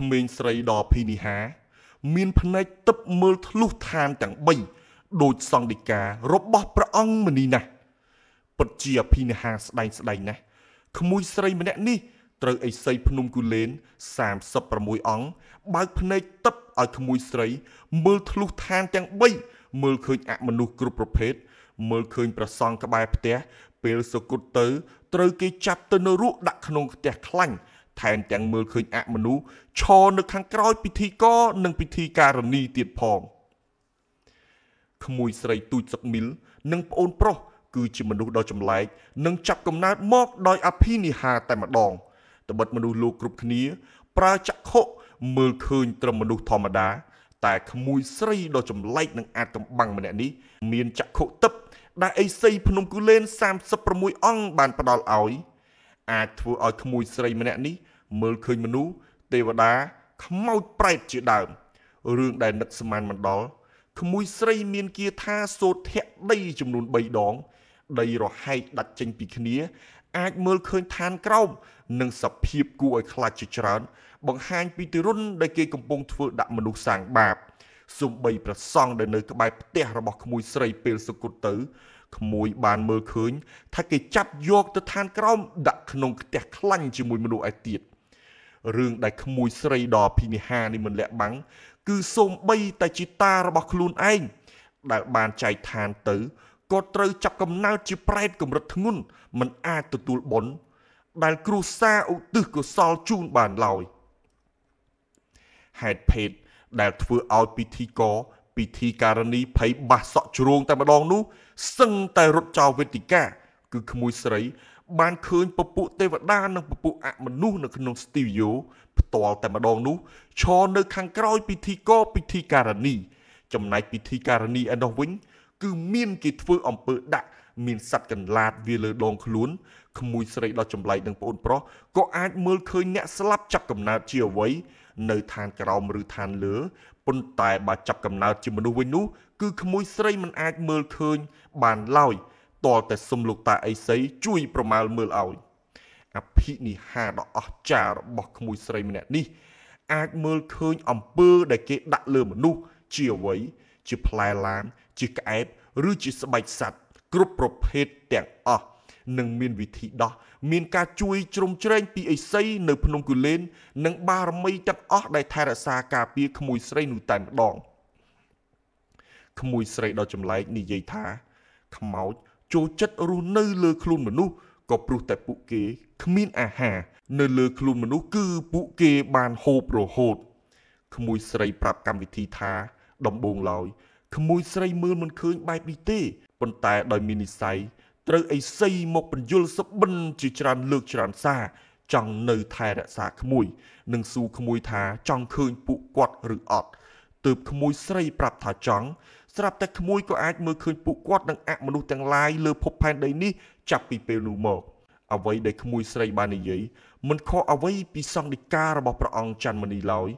ក្មេងស្រីដ៏ភីនីហា មានភ្នែកទឹកមើលធ្លុះឋានទាំង3ដូចសង្ឃិការបស់ព្រះអង្គមនីណាស់ពិតជាភីនីហាស្ដែងស្ដែងណាស់ក្មួយស្រីម្នាក់នេះត្រូវអេសីភ្នំគូលែន36អង្គបើកភ្នែកទឹកឲ្យក្មួយស្រី មើលធ្លុះឋានទាំង3មើលឃើញអមនុស្សគ្រប់ប្រភេទមើលឃើញប្រសង់ក្បែរផ្ទះពេលសគត់ទៅត្រូវគេចាប់ទៅនៅរੂកដាក់ក្នុងផ្ទះខ្លាញ់ថែមទាំងមើលឃើញអមនុស្សឈរនៅខាងក្រោយពិធីករនិងពិធីការនីទៀតផងក្មួយស្រីទូចសឹកមីលនិងប្អូនប្រុសគឺជាមនុស្សដ៏ចម្លែកនិងចាប់កំណើតមកដោយអភិនិហា តែម្ដងត្បិតមនុស្សលោកគ្រប់គ្នា ប្រើចក្ខុ មើលឃើញត្រឹមមនុស្សធម្មតាតែក្មួយស្រីដ៏ចម្លែកនិងអាចកំបាំងម្នាក់នេះមានចក្ខុទឹកដែលអេសីភ្នំគូលែន36អង្គបានផ្ដល់ឲ្យអាចធ្វើឲ្យក្មួយស្រីម្នាក់នេះមើលឃើញមនុស្សទេវតាខ្មោចប្រែតជាដើមរឿងដែលនឹកស្មានមិនដល់ក្មួយស្រីមានគាថាសូធៈដីចំនួន3ដង ដីរហែកដាច់ចេញពីគ្នា អាចមើលឃើញឋានក្រោមនិងសភាពគួរឲ្យខ្លាចជាច្រើន បង្ហាញពីទិរុណដែលគេកំពុងធ្វើដាក់មនុស្សសាងបាបសំបីប្រសង់ដែលនៅក្បែរផ្ទះរបស់ក្មួយស្រីពេលសឹកគុតទៅក្មួយបានមើលឃើញ ថាគេចាប់យកទៅឋានក្រោមដាក់ក្នុងផ្ទះខ្លាញ់ជាមួយមនុស្សឯទៀតរឿងដែលក្មួយស្រីដ៏ភិនិហានេះមិនលាក់បាំងគឺសូម្បីតែជាតារបស់ខ្លួនឯងដែលបានចែកឋានទៅក៏ត្រូវចាប់កំណើតជាប្រែត កម្រិតធ្ងន់មិនអាចទទួលបុណ្យដែលគ្រូសាឧទ្ទិសកុសលជូនបានឡើយហេតុភេទដែលធ្វើឲ្យពិធីករពិធីការនីភ័យបាសសក់ជ្រូងតែម្ដងនោះសឹងតែរត់ចោលវេទិកាគឺក្មួយស្រី បានឃើញពពួកទេវតានិងពពួកអមនុស្សនៅក្នុងស្ទីឌីយោផ្ទាល់តែម្ដងនោះឈរនៅខាងក្រោយពិធីកពិធីការនី ចំណែកពិធីការនីឯនោះវិញគឺមានគេធ្វើអំពើដាក់មានសัตว์កន្លាតវាលើដងខ្លួនក្មួយស្រីដ៏ចម្លែកនិងប្អូនប្រុសក៏អាចមើលឃើញអ្នកស្លាប់ចាប់កំណើតជាអ្វីនៅឋានក្រោមឬឋានលើប៉ុន្តែបើចាប់កំណើតជាមនុស្សវិញនោះ គឺក្មួយស្រីមិនអាចមើលឃើញបានឡើយតរតែសុំលោកតាអីសីជួយប្រមាលមើលឲ្យអភិនិហាដ៏អស្ចារ្យរបស់ក្មួយស្រីម្នាក់នេះ អាចមើលឃើញអំពើដែលគេដាក់លើមនុស្សជាអ្វីជាផ្លែឡាមជាក្អែបឬជាស្បែកសត្វគ្រប់ប្រភេទទាំងអស់និងមានវិធីដោះមាន ការជួយជ្រោមជ្រែងពីអេសីនៅ ភ្នំគូលែននិងបារមីទាំងអស់ដែលថែរក្សាការពារក្មួយស្រីនោះតែម្ដងក្មួយស្រីដ៏ចម្លែកនិយាយថាខ្មោច ចូលចិត្តរស់នៅលើខ្លួនមនុស្សក៏ព្រោះតែពួកគេគ្មានអាហារនៅលើខ្លួនមនុស្សគឺពួកគេបានហូបរហូតក្មួយស្រីប្រាប់កម្មវិធីថាដំបូងឡើយក្មួយស្រីមើលមិនឃើញបែបនេះទេប៉ុន្តែដោយមាននិស័យត្រូវអីសីមកបញ្យលសបិនជាច្រើនលើកច្រើនសាចង់នៅថែរក្សាក្មួយនិងស៊ូក្មួយថាចង់ឃើញពួកគាត់ឬអត់ទើបក្មួយស្រីប្រាប់ថាចង់ស្រាប់តែក្មួយក៏អាចមើលឃើញពួកគាត់និងអមនុស្សទាំងឡាយលើភពផែនដីនេះចាប់ពីពេលនោះមក អ្វីដែលក្មួយស្រីបាននិយាយមិនខកអ្វីពីសង្ឃដីការបស់ព្រះអង្គច័ន្ទមនីឡើយ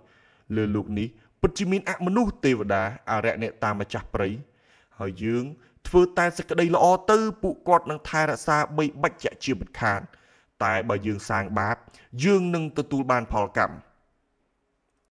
លើលោកនេះពិតជាមានអមនុស្សទេវតា អរិយអ្នកតាមម្ចាស់ព្រៃហើយយើង ធ្វើតែសេចក្តីល្អទៅពួកគាត់នឹងថែរក្សាបីបាច់ជាមិនខាន តែ បើយើងសាងបាប យើងនឹងទទួលបានផលកម្ម